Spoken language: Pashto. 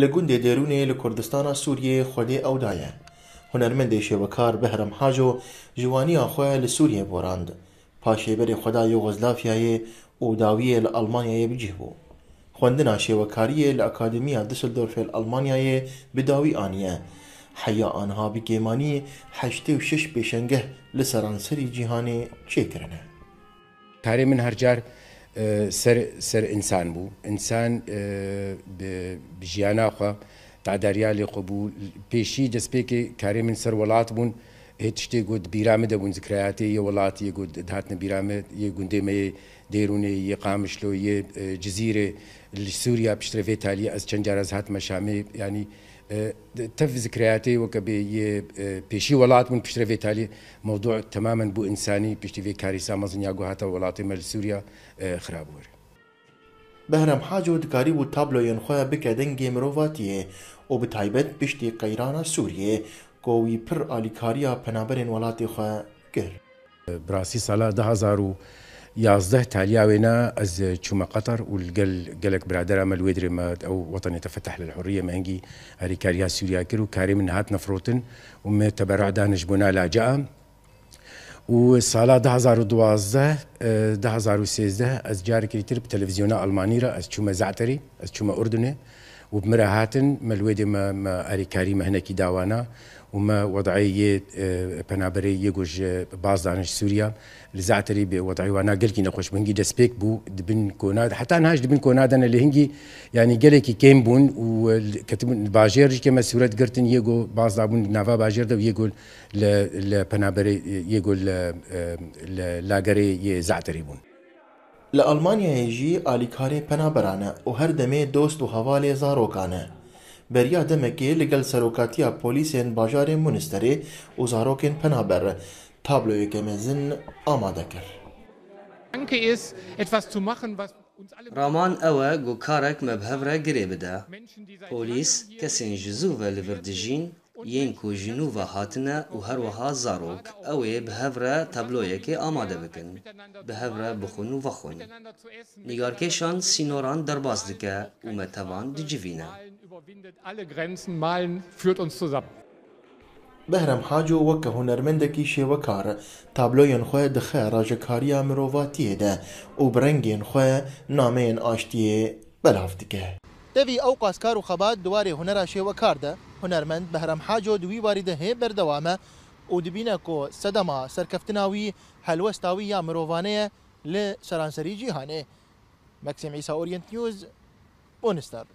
لە گوندێ دێرونێ لە کوردستانە سووریێ خودێ ئەودایە هوەرمەندێ شێوەکار بەهرم حاجۆ جوانی ئاخۆە لە سووریە بۆراند پاشێبەری خدای وەزلافیایێ ئۆداویە لە ئەلمانیایە بجیه بوو خوندنا شێوەکاریە لە ئەکادمیا دسلدۆرفێل ئەلمانیایێ بداوی ئانیە حەیا ئانها بگێمانی هەشتێ و شش پێشەنگەه لە سەرانسەری جیهانێ چێکرنە کارێ من هەرجار سر سر انسان بوو انسان بژیانا خوا تعداریا لێ قبوو پێشی دەستپێکی کارێ من سەر وڵات بوون هیچ شتێ گوت بیرامە دەبوون زکراتی یە وڵاتی گوت هاتنە بیرامە یە گوندێمەیە دەیرونێ یە قامشلۆ یە جزیرە سووریا پشترەێ تالی ئەس چەند جارە هاتمە شامێ ینی تف ذكرياتي وكبي بيشي ولات من بيشتري في تالي موضوع تماما بو انساني بيشتري في كارثه مزن ياغو هاتا ولاتي مال سوريا خراب ور بهرم حاج و دکاری و تابلو ین خواه بکدن گیمروواتیه و به تایبت بشتی قیران سوریه گوی پر آلیکاریا پنابرین ولات خواه گر براسی سالا ده هزار و یازده وينا از تشوما قطر والقل قالك برادر ما الويدري ما او وطن يتفتح للحريه ما انجي كاريا سوريا كيرو كاري من هات نفروتن وما تبرع دانش بنا لاجا و ده هزار 2013 از جارك كريتر بتلفزيون الماني را از تشوما زعتري از تشوما اردني وبمراهاتن هاتن ما ما ما كريمه هنا كي داوانا وما وضعية آه، بنابري يجوج آه، باز دانش سوريا لزعتري بوضعي وانا قلكي نقوش بنجي دسبيك بو دبن كوناد حتى انا هاج دبن كوناد انا اللي هنجي يعني قلكي كيم بون وكتب باجير كما سورة قرتن يجو باز دابون نافا باجير دو يجو لبنابري يجو آه، لاجري زعتري بون لە ئەلمانیایەژی ئالیکارێ پەنابەرانە و هەر دەمێ دۆست و هەواڵێ زارۆکانە بەریا دەمەکێ لەگەل سەرۆکاتیا پۆلیسێن باژارێ مونستەرێ و زارۆکێن پەنابەر تابلۆیەکە مێزن ئامادەکرد. ڕامان ئەوە گوکارێک مەبهەورە گرێ بدە پۆلیس کەسێن ژزووە لەڤردژین یین کو جنو و او هر وها زاروک او زارۆک ئەوێ بهەڤرە تەبلۆیەکێ آماده بکن به بهەڤرە بخونو و خون بەخۆن نیگارکێشان سینۆران دەرباز دکە ومەتەوان دجیڤینە بەهرەم حاجۆ وەکە هوەرمەندێکی شێوەکارە تابلۆیان خۆیە دخە ڕاجەکاریە مرۆڤاتیەدا و برەنگێن خۆە نامەیەن ئاشتیێ بەلاافدکە. دەوی ئەو قاسکار و خەبات دووارێ هوەرا شێوە کاردە هوەرمەند بەهرەم حاجۆ دوویواری دەهێ بەردەوامە و دبینە کۆ سەدەما سەرکەفتناوی هەلوەستاوی یا مرۆڤانەیە لە سەرانسەری جیهانێ مەکسیم ئیسا ئۆریەنت نیوز بۆ نستار.